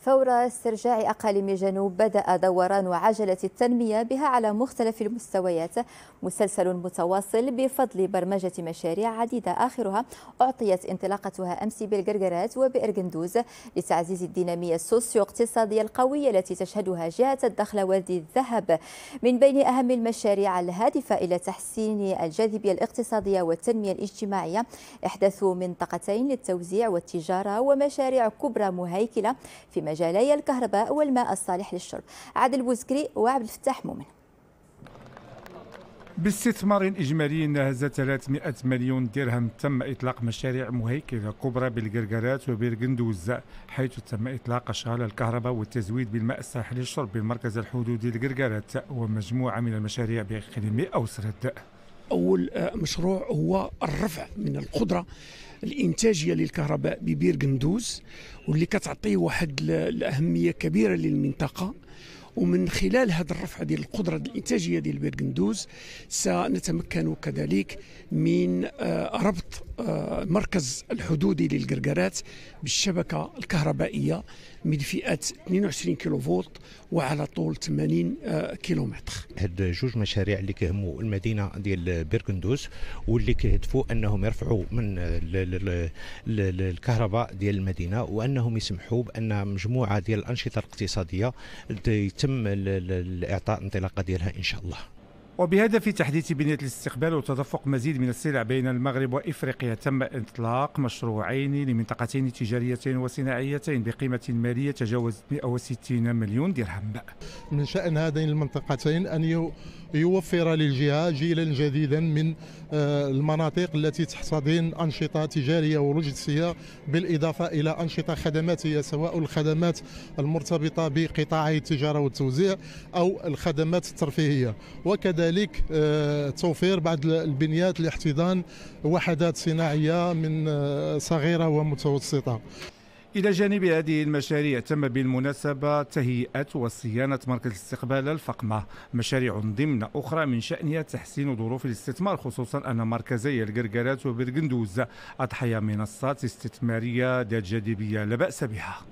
فور استرجاع أقاليم الجنوب بدأ دوران عجلة التنمية بها على مختلف المستويات مسلسل متواصل بفضل برمجة مشاريع عديدة آخرها أعطيت انطلاقتها أمس بالقرقرات وبإرغندوز لتعزيز الدينامية السوسيو اقتصادية القوية التي تشهدها جهة الدخل وادي الذهب من بين أهم المشاريع الهادفة إلى تحسين الجاذبية الاقتصادية والتنمية الاجتماعية إحداث منطقتين للتوزيع والتجارة ومشاريع كبرى مهيكلة في مجال مجالي الكهرباء والماء الصالح للشرب عادل بوزكري وعبد الفتاح مؤمن باستثمار إجمالي ناهز 300 مليون درهم تم إطلاق مشاريع مهيكلة كبرى بالقرقرات وبالقندوز حيث تم إطلاق أشغال الكهرباء والتزويد بالماء الساحلي للشرب بمركز الحدودي القرقرات ومجموعة من المشاريع بإقليم أوسرد اول آه، مشروع هو الرفع من القدره الانتاجيه للكهرباء ببير قندوز واللي كتعطي واحد الاهميه كبيره للمنطقه ومن خلال هذا الرفع ديال القدره الانتاجيه ديال بيرغندوز سنتمكن كذلك من آه، ربط آه، مركز الحدودي للقرقرات بالشبكه الكهربائيه من فئه 22 كيلو فولت وعلى طول 80 آه، كيلومتر هاد جوج مشاريع اللي كيهموا المدينه ديال بيرغندوز واللي كيهدفوا انهم يرفعوا من الكهرباء ديال المدينه وانهم يسمحوا بان مجموعه ديال الانشطه الاقتصاديه يتم يتم اعطاء انطلاقه ديالها ان شاء الله وبهدف تحديث بنية الاستقبال وتدفق مزيد من السلع بين المغرب وإفريقيا تم إطلاق مشروعين لمنطقتين تجاريتين وصناعيتين بقيمة مالية تجاوزت 160 مليون درهم من شأن هذين المنطقتين أن يوفر للجهة جيلا جديدا من آه، المناطق التي تحتضن أنشطة تجارية ولوجستية بالإضافة إلى أنشطة خدماتية سواء الخدمات المرتبطة بقطاعي التجارة والتوزيع أو الخدمات الترفيهية وكذلك كذلك آه، توفير بعض البنيات لاحتضان وحدات صناعيه من آه، صغيره ومتوسطه إلى جانب هذه المشاريع تم بالمناسبة تهيئة وصيانة مركز الاستقبال الفقمة مشاريع ضمن أخرى من شأنها تحسين ظروف الاستثمار خصوصا أن مركزي القرقرات وبرقندوز أضحى منصات استثمارية ذات جاذبية لا بأس بها